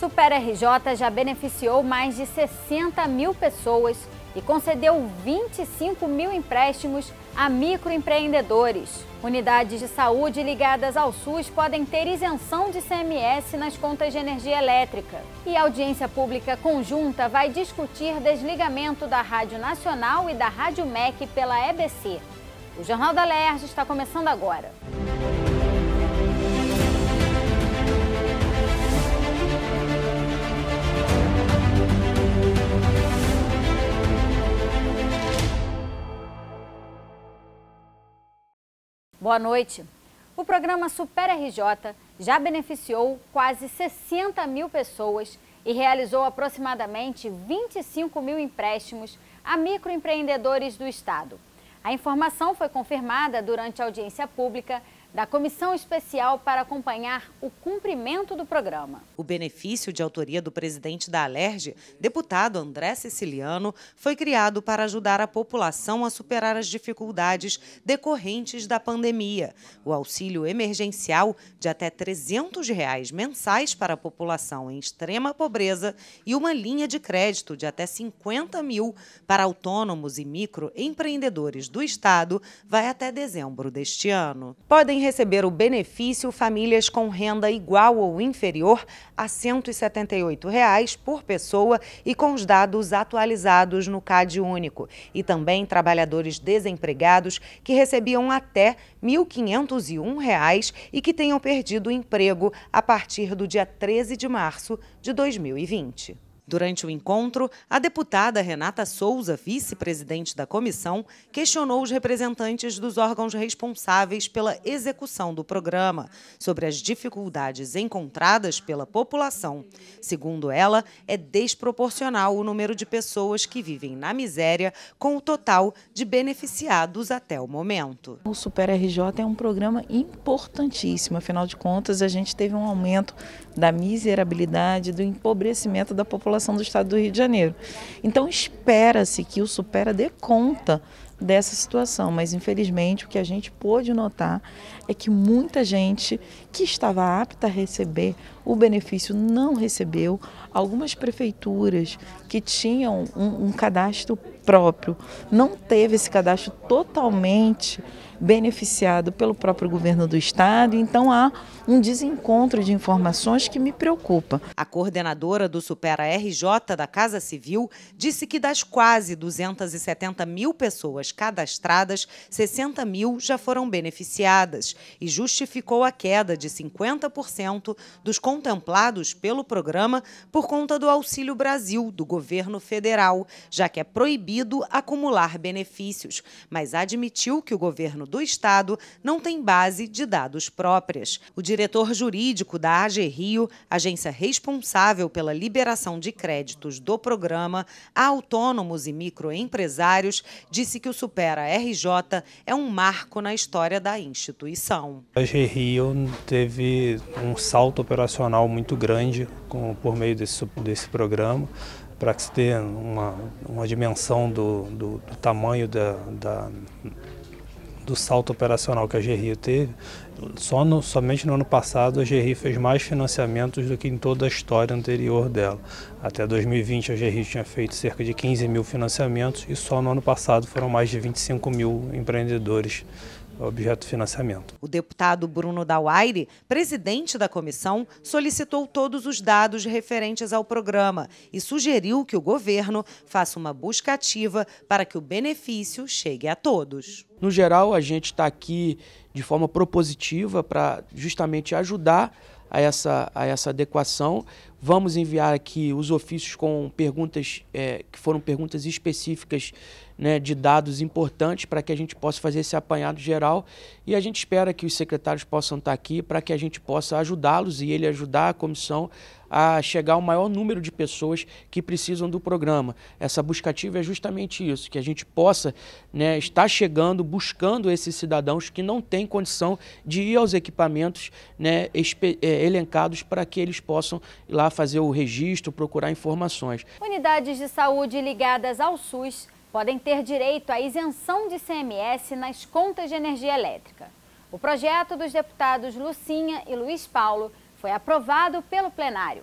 Super RJ já beneficiou mais de 60 mil pessoas e concedeu 25 mil empréstimos a microempreendedores. Unidades de saúde ligadas ao SUS podem ter isenção de CMS nas contas de energia elétrica. E a audiência pública conjunta vai discutir desligamento da Rádio Nacional e da Rádio MEC pela EBC. O Jornal da Lerge está começando agora. Boa noite. O programa Super RJ já beneficiou quase 60 mil pessoas e realizou aproximadamente 25 mil empréstimos a microempreendedores do Estado. A informação foi confirmada durante a audiência pública da Comissão Especial para acompanhar o cumprimento do programa. O benefício de autoria do presidente da Alerj, deputado André Siciliano, foi criado para ajudar a população a superar as dificuldades decorrentes da pandemia. O auxílio emergencial de até R$ 300 reais mensais para a população em extrema pobreza e uma linha de crédito de até 50 mil para autônomos e microempreendedores do Estado vai até dezembro deste ano. Podem receber o benefício famílias com renda igual ou inferior a R$ 178 reais por pessoa e com os dados atualizados no CAD único. E também trabalhadores desempregados que recebiam até R$ 1.501 reais e que tenham perdido o emprego a partir do dia 13 de março de 2020. Durante o encontro, a deputada Renata Souza, vice-presidente da comissão, questionou os representantes dos órgãos responsáveis pela execução do programa sobre as dificuldades encontradas pela população. Segundo ela, é desproporcional o número de pessoas que vivem na miséria com o total de beneficiados até o momento. O Super RJ é um programa importantíssimo, afinal de contas, a gente teve um aumento da miserabilidade, do empobrecimento da população população do estado do Rio de Janeiro. Então espera-se que o Supera dê conta dessa situação, mas infelizmente o que a gente pôde notar é que muita gente que estava apta a receber o benefício não recebeu. Algumas prefeituras que tinham um, um cadastro próprio não teve esse cadastro totalmente beneficiado pelo próprio governo do estado, então há um desencontro de informações que me preocupa. A coordenadora do Supera RJ da Casa Civil disse que das quase 270 mil pessoas cadastradas, 60 mil já foram beneficiadas e justificou a queda de 50% dos contemplados pelo programa por conta do Auxílio Brasil do governo federal, já que é proibido acumular benefícios, mas admitiu que o governo do estado não tem base de dados próprias. O diretor jurídico da AG Rio, agência responsável pela liberação de créditos do programa a autônomos e microempresários, disse que o Supera RJ é um marco na história da instituição. A AG Rio teve um salto operacional muito grande com, por meio desse, desse programa, para que se tenha uma, uma dimensão do, do, do tamanho da, da, do salto operacional que a GRI teve. Só no, somente no ano passado a GRI fez mais financiamentos do que em toda a história anterior dela. Até 2020 a GRI tinha feito cerca de 15 mil financiamentos e só no ano passado foram mais de 25 mil empreendedores objeto de financiamento. O deputado Bruno Dauaire, presidente da comissão, solicitou todos os dados referentes ao programa e sugeriu que o governo faça uma busca ativa para que o benefício chegue a todos. No geral, a gente está aqui de forma propositiva para justamente ajudar a essa, a essa adequação. Vamos enviar aqui os ofícios com perguntas é, que foram perguntas específicas né, de dados importantes para que a gente possa fazer esse apanhado geral e a gente espera que os secretários possam estar aqui para que a gente possa ajudá-los e ele ajudar a comissão a chegar ao maior número de pessoas que precisam do programa. Essa buscativa é justamente isso, que a gente possa né, estar chegando, buscando esses cidadãos que não têm condição de ir aos equipamentos né, é, elencados para que eles possam ir lá fazer o registro, procurar informações. Unidades de saúde ligadas ao SUS podem ter direito à isenção de CMS nas contas de energia elétrica. O projeto dos deputados Lucinha e Luiz Paulo foi aprovado pelo plenário.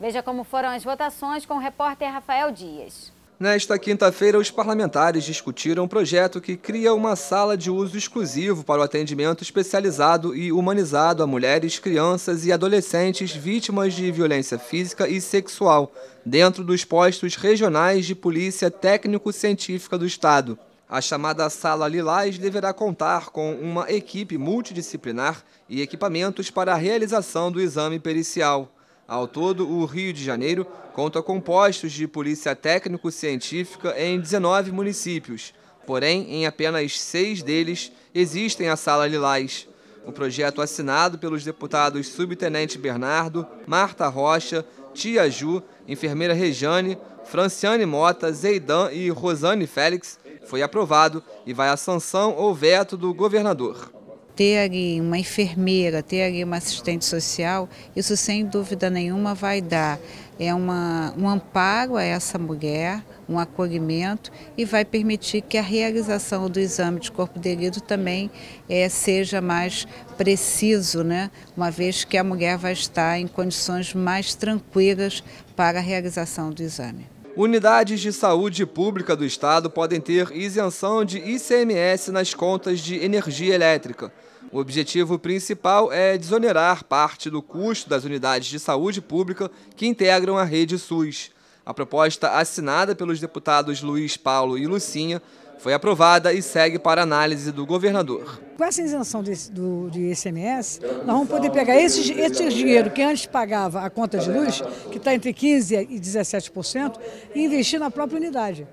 Veja como foram as votações com o repórter Rafael Dias. Nesta quinta-feira, os parlamentares discutiram um projeto que cria uma sala de uso exclusivo para o atendimento especializado e humanizado a mulheres, crianças e adolescentes vítimas de violência física e sexual, dentro dos postos regionais de polícia técnico-científica do Estado. A chamada Sala Lilás deverá contar com uma equipe multidisciplinar e equipamentos para a realização do exame pericial. Ao todo, o Rio de Janeiro conta com postos de polícia técnico-científica em 19 municípios. Porém, em apenas seis deles existem a Sala Lilás. O projeto assinado pelos deputados Subtenente Bernardo, Marta Rocha, Tia Ju, Enfermeira Rejane, Franciane Mota, Zeidan e Rosane Félix foi aprovado e vai à sanção ou veto do governador. Ter ali uma enfermeira, ter ali uma assistente social, isso sem dúvida nenhuma vai dar é uma, um amparo a essa mulher, um acolhimento e vai permitir que a realização do exame de corpo de delito também é, seja mais preciso, né? uma vez que a mulher vai estar em condições mais tranquilas para a realização do exame. Unidades de saúde pública do Estado podem ter isenção de ICMS nas contas de energia elétrica. O objetivo principal é desonerar parte do custo das unidades de saúde pública que integram a rede SUS. A proposta assinada pelos deputados Luiz Paulo e Lucinha foi aprovada e segue para análise do governador. Com essa isenção de, do, de ICMS, nós vamos poder pegar esse, esse dinheiro que antes pagava a conta de luz, que está entre 15% e 17%, e investir na própria unidade.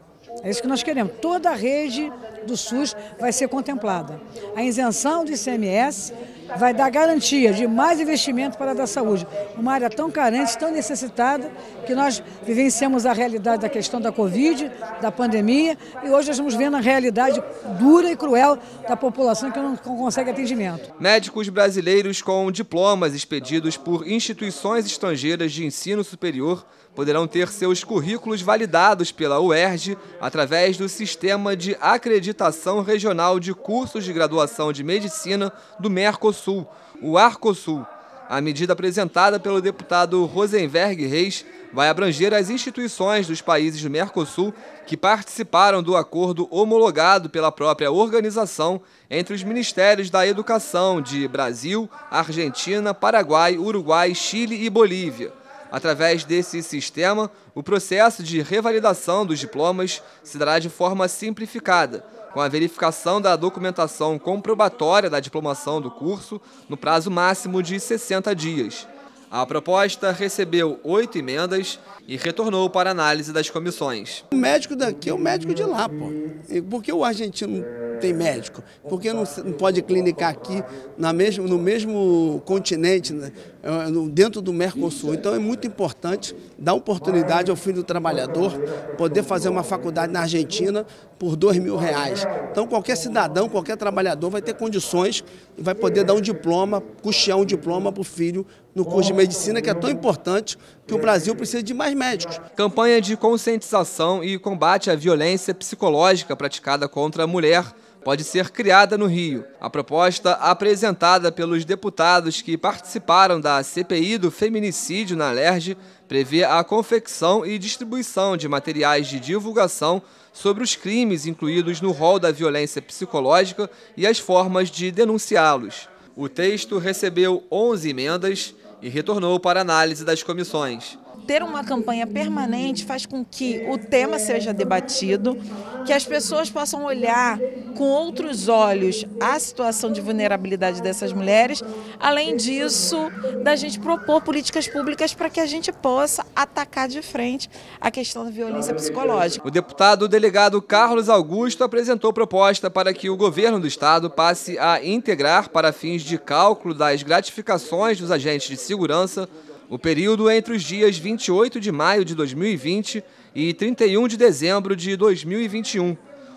É isso que nós queremos. Toda a rede do SUS vai ser contemplada. A isenção do ICMS vai dar garantia de mais investimento para a da saúde. Uma área tão carente, tão necessitada, que nós vivenciamos a realidade da questão da Covid, da pandemia, e hoje nós estamos vendo a realidade dura e cruel da população que não consegue atendimento. Médicos brasileiros com diplomas expedidos por instituições estrangeiras de ensino superior poderão ter seus currículos validados pela UERJ através do sistema de acreditação regional de cursos de graduação de medicina do Mercosul. Sul, o Arcosul. A medida apresentada pelo deputado Rosenberg Reis vai abranger as instituições dos países do Mercosul que participaram do acordo homologado pela própria organização entre os ministérios da Educação de Brasil, Argentina, Paraguai, Uruguai, Chile e Bolívia. Através desse sistema, o processo de revalidação dos diplomas se dará de forma simplificada com a verificação da documentação comprobatória da diplomação do curso no prazo máximo de 60 dias. A proposta recebeu oito emendas e retornou para análise das comissões. O médico daqui é o médico de lá, pô. E por que o argentino tem médico? Por que não, pode clinicar aqui na mesmo, no mesmo continente? Né? É, é, dentro do Mercosul. Então é muito importante dar oportunidade ao filho do trabalhador poder fazer uma faculdade na Argentina por dois mil reais. Então qualquer cidadão, qualquer trabalhador vai ter condições e vai poder dar um diploma, custear um diploma para o filho no curso de medicina, que é tão importante que o Brasil precisa de mais médicos. Campanha de conscientização e combate à violência psicológica praticada contra a mulher pode ser criada no Rio. A proposta apresentada pelos deputados que participaram da CPI do feminicídio na LERJ prevê a confecção e distribuição de materiais de divulgação sobre os crimes incluídos no rol da violência psicológica e as formas de denunciá-los. O texto recebeu 11 emendas e retornou para análise das comissões ter uma campanha permanente faz com que o tema seja debatido, que as pessoas possam olhar com outros olhos a situação de vulnerabilidade dessas mulheres, além disso, da gente propor políticas públicas para que a gente possa atacar de frente a questão da violência psicológica. O deputado delegado Carlos Augusto apresentou proposta para que o governo do estado passe a integrar para fins de cálculo das gratificações dos agentes de segurança o período é entre os dias 28 de maio de 2020 e 31 de dezembro de 2021.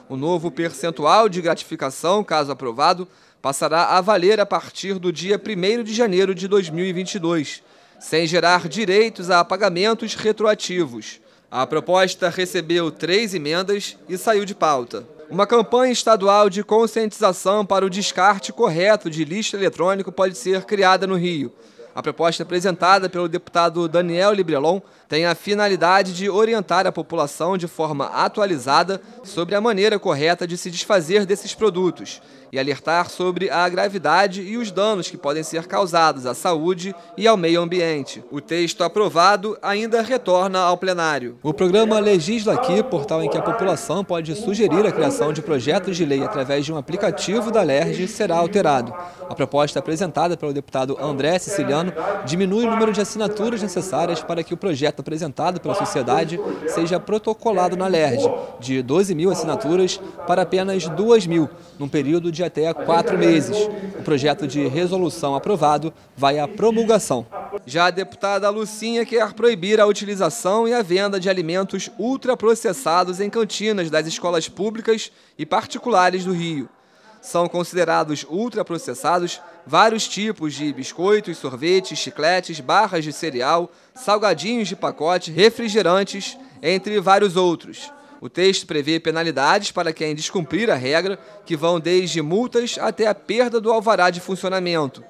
O novo percentual de gratificação, caso aprovado, passará a valer a partir do dia 1 de janeiro de 2022, sem gerar direitos a pagamentos retroativos. A proposta recebeu três emendas e saiu de pauta. Uma campanha estadual de conscientização para o descarte correto de lixo eletrônico pode ser criada no Rio. A proposta é apresentada pelo deputado Daniel Librelon tem a finalidade de orientar a população de forma atualizada sobre a maneira correta de se desfazer desses produtos e alertar sobre a gravidade e os danos que podem ser causados à saúde e ao meio ambiente. O texto aprovado ainda retorna ao plenário. O programa Legisla Aqui, portal em que a população pode sugerir a criação de projetos de lei através de um aplicativo da LERJ, será alterado. A proposta apresentada pelo deputado André Siciliano diminui o número de assinaturas necessárias para que o projeto projeto apresentado pela sociedade seja protocolado na LERJ, de 12 mil assinaturas para apenas 2 mil, num período de até quatro meses. O projeto de resolução aprovado vai à promulgação. Já a deputada Lucinha quer proibir a utilização e a venda de alimentos ultraprocessados em cantinas das escolas públicas e particulares do Rio. São considerados ultraprocessados vários tipos de biscoitos, sorvetes, chicletes, barras de cereal, salgadinhos de pacote, refrigerantes, entre vários outros. O texto prevê penalidades para quem descumprir a regra, que vão desde multas até a perda do alvará de funcionamento.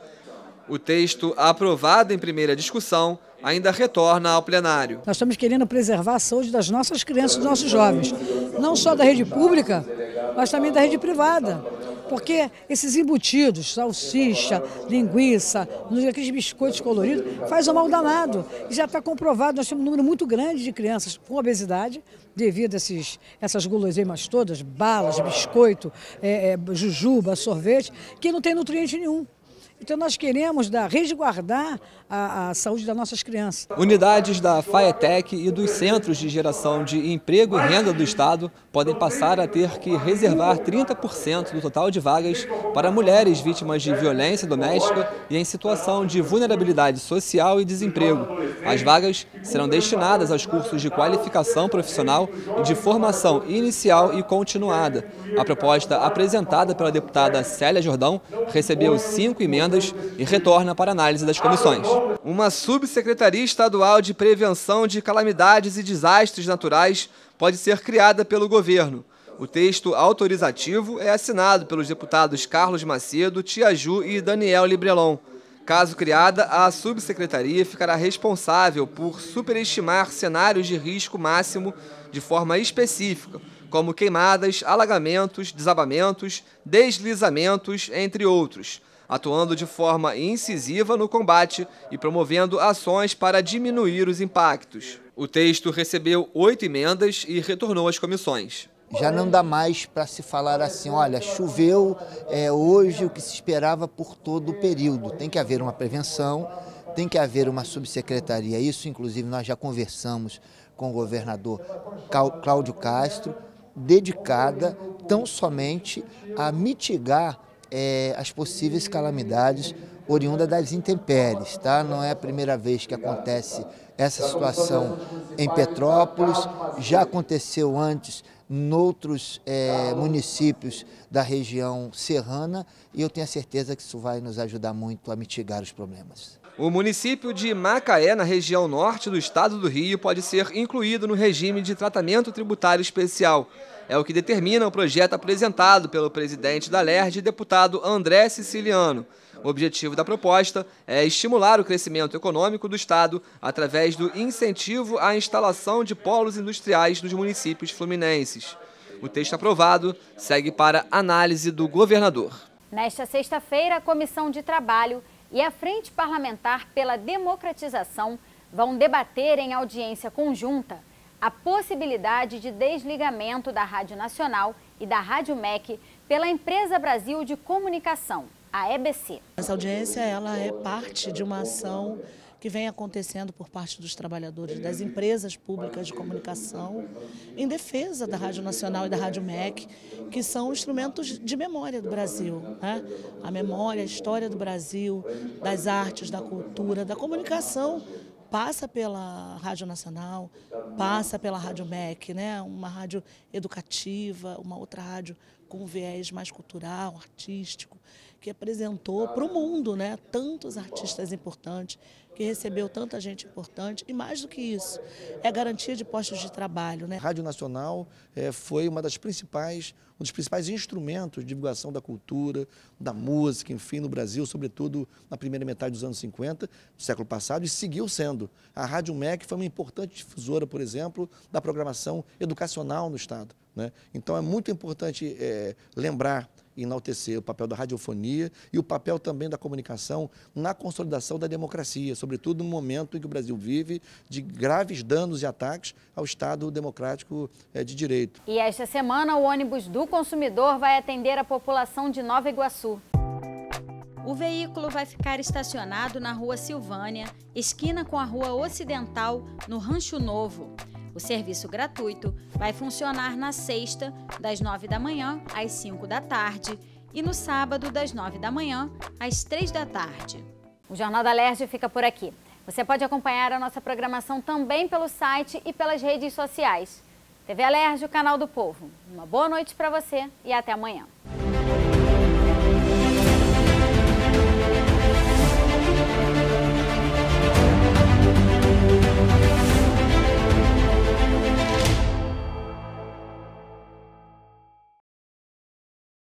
O texto aprovado em primeira discussão ainda retorna ao plenário. Nós estamos querendo preservar a saúde das nossas crianças e dos nossos jovens, não só da rede pública, mas também da rede privada. Porque esses embutidos, salsicha, linguiça, aqueles biscoitos coloridos, faz o mal danado. E já está comprovado, nós temos um número muito grande de crianças com obesidade, devido a esses, essas guloseimas todas, balas, biscoito, é, é, jujuba, sorvete, que não tem nutriente nenhum. Então nós queremos dar, resguardar a, a, saúde das nossas crianças. Unidades da FAETEC e dos Centros de Geração de Emprego e Renda do Estado podem passar a ter que reservar 30% do total de vagas para mulheres vítimas de violência doméstica e em situação de vulnerabilidade social e desemprego. As vagas serão destinadas aos cursos de qualificação profissional e de formação inicial e continuada. A proposta apresentada pela deputada Célia Jordão recebeu cinco emendas emendas e retorna para análise das comissões. Uma subsecretaria estadual de prevenção de calamidades e desastres naturais pode ser criada pelo governo. O texto autorizativo é assinado pelos deputados Carlos Macedo, Tiaju e Daniel Librelon. Caso criada, a subsecretaria ficará responsável por superestimar cenários de risco máximo de forma específica, como queimadas, alagamentos, desabamentos, deslizamentos, entre outros atuando de forma incisiva no combate e promovendo ações para diminuir os impactos. O texto recebeu oito emendas e retornou às comissões. Já não dá mais para se falar assim, olha, choveu é, hoje o que se esperava por todo o período. Tem que haver uma prevenção, tem que haver uma subsecretaria. Isso, inclusive, nós já conversamos com o governador Cláudio Castro, dedicada tão somente a mitigar é, as possíveis calamidades oriundas das intempéries. Tá? Não é a primeira vez que acontece essa situação em Petrópolis, já aconteceu antes em é, municípios da região serrana e eu tenho a certeza que isso vai nos ajudar muito a mitigar os problemas. O município de Macaé, na região norte do estado do Rio, pode ser incluído no regime de tratamento tributário especial. É o que determina o projeto apresentado pelo presidente da LERJ, deputado André Siciliano. O objetivo da proposta é estimular o crescimento econômico do Estado através do incentivo à instalação de polos industriais nos municípios fluminenses. O texto aprovado segue para análise do governador. Nesta sexta-feira, a Comissão de Trabalho e a Frente Parlamentar pela Democratização vão debater em audiência conjunta a possibilidade de desligamento da Rádio Nacional e da Rádio MEC pela Empresa Brasil de Comunicação, a EBC. Essa audiência ela é parte de uma ação que vem acontecendo por parte dos trabalhadores das empresas públicas de comunicação em defesa da Rádio Nacional e da Rádio MEC, que são instrumentos de memória do Brasil. Né? A memória, a história do Brasil, das artes, da cultura, da comunicação passa pela Rádio Nacional, tá passa pela Rádio MEC, né? uma rádio educativa, uma outra rádio com viés mais cultural, artístico, que apresentou para o mundo né, tantos artistas importantes, que recebeu tanta gente importante, e mais do que isso, é garantia de postos de trabalho. Né? A Rádio Nacional é, foi uma das principais, um dos principais instrumentos de divulgação da cultura, da música, enfim, no Brasil, sobretudo na primeira metade dos anos 50, do século passado, e seguiu sendo. A Rádio MEC foi uma importante difusora, por exemplo, da programação educacional no Estado. Né? Então é muito importante é, lembrar enaltecer o papel da radiofonia e o papel também da comunicação na consolidação da democracia, sobretudo no momento em que o Brasil vive de graves danos e ataques ao Estado democrático é, de direito. E esta semana, o ônibus do consumidor vai atender a população de Nova Iguaçu. O veículo vai ficar estacionado na Rua Silvânia, esquina com a Rua Ocidental, no Rancho Novo. O serviço gratuito vai funcionar na sexta, das 9 da manhã às 5 da tarde, e no sábado, das 9 da manhã às 3 da tarde. O Jornal da Lerge fica por aqui. Você pode acompanhar a nossa programação também pelo site e pelas redes sociais. TV Alerj, o canal do povo. Uma boa noite para você e até amanhã.